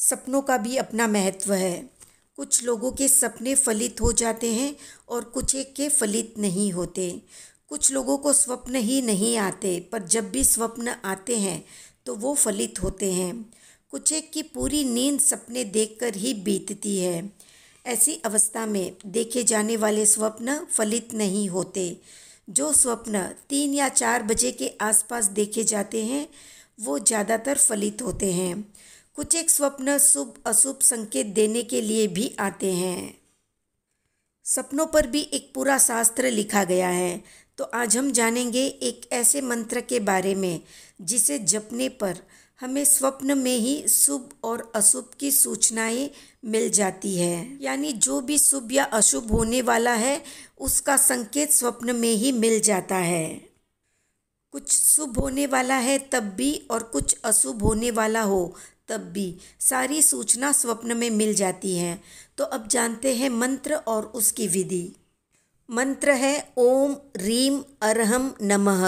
सपनों का भी अपना महत्व है कुछ लोगों के सपने फलित हो जाते हैं और कुछ एक के फलित नहीं होते कुछ लोगों को स्वप्न ही नहीं आते पर जब भी स्वप्न आते हैं तो वो फलित होते हैं कुछ एक की पूरी नींद सपने देखकर ही बीतती है ऐसी अवस्था में देखे जाने वाले स्वप्न फलित नहीं होते जो स्वप्न तीन या चार बजे के आसपास देखे जाते हैं वो ज़्यादातर फलित होते हैं कुछ एक स्वप्न शुभ अशुभ संकेत देने के लिए भी आते हैं सपनों पर भी एक पूरा शास्त्र लिखा गया है तो आज हम जानेंगे एक ऐसे मंत्र के बारे में जिसे जपने पर हमें स्वप्न में ही शुभ और अशुभ की सूचनाएं मिल जाती है यानी जो भी शुभ या अशुभ होने वाला है उसका संकेत स्वप्न में ही मिल जाता है कुछ शुभ होने वाला है तब भी और कुछ अशुभ होने वाला हो तब भी सारी सूचना स्वप्न में मिल जाती है तो अब जानते हैं मंत्र और उसकी विधि मंत्र है ओम रीम अरहम नमः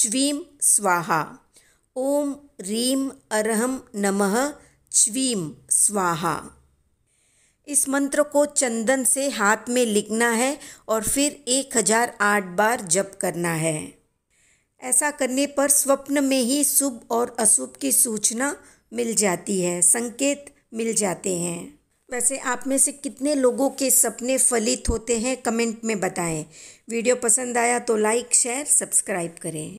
च्वीम स्वाहा ओम रीम अरहम नमः च्वीम स्वाहा इस मंत्र को चंदन से हाथ में लिखना है और फिर एक हजार आठ बार जप करना है ऐसा करने पर स्वप्न में ही शुभ और अशुभ की सूचना मिल जाती है संकेत मिल जाते हैं वैसे आप में से कितने लोगों के सपने फलित होते हैं कमेंट में बताएं वीडियो पसंद आया तो लाइक शेयर सब्सक्राइब करें